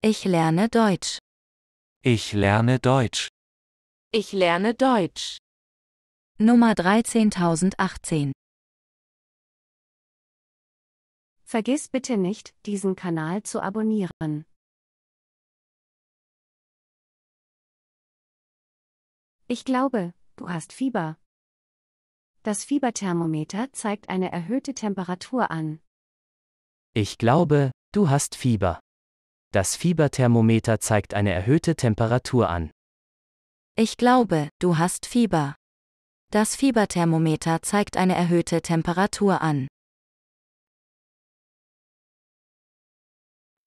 Ich lerne Deutsch. Ich lerne Deutsch. Ich lerne Deutsch. Nummer 13018 Vergiss bitte nicht, diesen Kanal zu abonnieren. Ich glaube, du hast Fieber. Das Fieberthermometer zeigt eine erhöhte Temperatur an. Ich glaube, du hast Fieber. Das Fieberthermometer zeigt eine erhöhte Temperatur an. Ich glaube, du hast Fieber. Das Fieberthermometer zeigt eine erhöhte Temperatur an.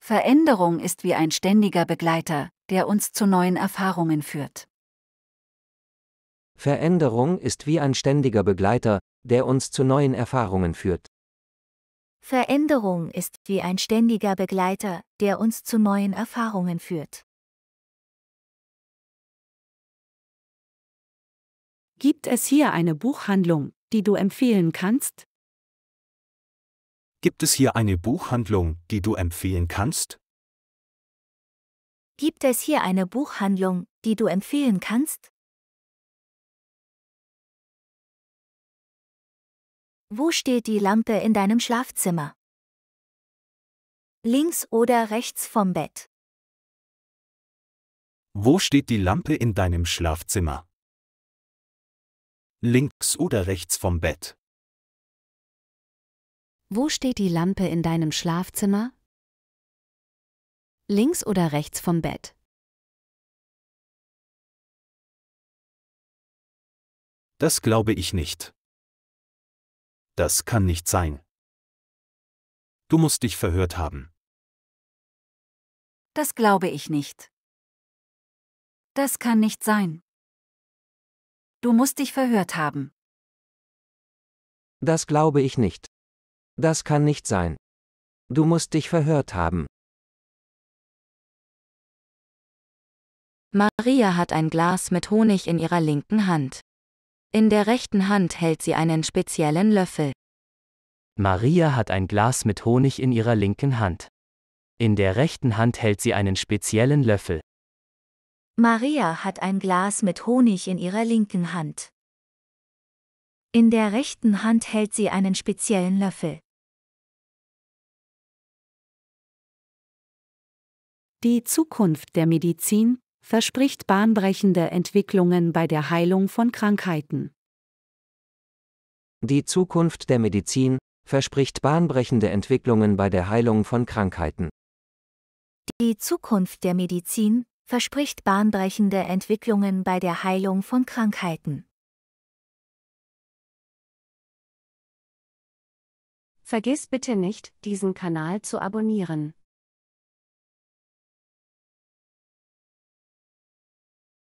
Veränderung ist wie ein ständiger Begleiter, der uns zu neuen Erfahrungen führt. Veränderung ist wie ein ständiger Begleiter, der uns zu neuen Erfahrungen führt. Veränderung ist wie ein ständiger Begleiter, der uns zu neuen Erfahrungen führt. Gibt es hier eine Buchhandlung, die du empfehlen kannst? Gibt es hier eine Buchhandlung, die du empfehlen kannst? Gibt es hier eine Buchhandlung, die du empfehlen kannst? Wo steht die Lampe in deinem Schlafzimmer? Links oder rechts vom Bett? Wo steht die Lampe in deinem Schlafzimmer? Links oder rechts vom Bett? Wo steht die Lampe in deinem Schlafzimmer? Links oder rechts vom Bett? Das glaube ich nicht. Das kann nicht sein. Du musst dich verhört haben. Das glaube ich nicht. Das kann nicht sein. Du musst dich verhört haben. Das glaube ich nicht. Das kann nicht sein. Du musst dich verhört haben. Maria hat ein Glas mit Honig in ihrer linken Hand. In der rechten Hand hält sie einen speziellen Löffel. Maria hat ein Glas mit Honig in ihrer linken Hand. In der rechten Hand hält sie einen speziellen Löffel. Maria hat ein Glas mit Honig in ihrer linken Hand. In der rechten Hand hält sie einen speziellen Löffel. Die Zukunft der Medizin verspricht bahnbrechende Entwicklungen bei der Heilung von Krankheiten. Die Zukunft der Medizin verspricht bahnbrechende Entwicklungen bei der Heilung von Krankheiten. Die Zukunft der Medizin verspricht bahnbrechende Entwicklungen bei der Heilung von Krankheiten. Vergiss bitte nicht, diesen Kanal zu abonnieren.